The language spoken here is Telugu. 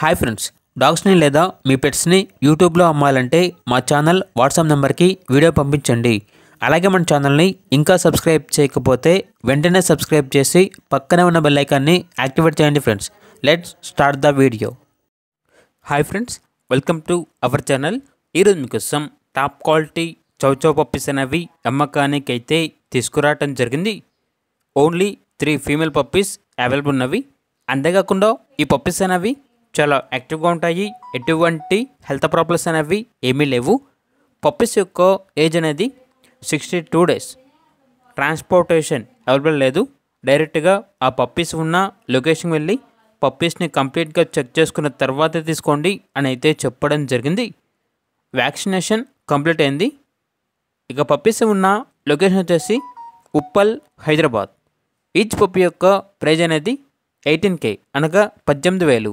హాయ్ ఫ్రెండ్స్ డాగ్స్ని లేదా మీ పెట్స్ని యూట్యూబ్లో అమ్మాలంటే మా ఛానల్ వాట్సాప్ నెంబర్కి వీడియో పంపించండి అలాగే మన ఛానల్ని ఇంకా సబ్స్క్రైబ్ చేయకపోతే వెంటనే సబ్స్క్రైబ్ చేసి పక్కనే ఉన్న బెల్లైకాన్ని యాక్టివేట్ చేయండి friends let's start the video hi friends welcome to our channel ఈరోజు మీకోసం టాప్ క్వాలిటీ చౌచౌ పప్పీస్ అనేవి అమ్మకానికి అయితే తీసుకురావటం జరిగింది only three female puppies available ఉన్నవి అంతేకాకుండా ఈ పప్పీస్ అనేవి చాలా యాక్టివ్గా ఉంటాయి ఎటువంటి హెల్త్ ప్రాబ్లమ్స్ అనేవి ఏమీ లేవు పప్పీస్ యొక్క ఏజ్ అనేది sixty two days transportation available లేదు డైరెక్ట్గా ఆ పప్పీస్ ఉన్న లొకేషన్ వెళ్ళి పప్పీస్ని కంప్లీట్గా చెక్ చేసుకున్న తర్వాత తీసుకోండి అని అయితే చెప్పడం జరిగింది వ్యాక్సినేషన్ కంప్లీట్ అయింది ఇక పప్పీస్ ఉన్న లొకేషన్ వచ్చేసి ఉప్పల్ హైదరాబాద్ ఈచ్ పప్పి యొక్క ప్రైజ్ అనేది ఎయిటీన్ కే అనగా పద్దెనిమిది వేలు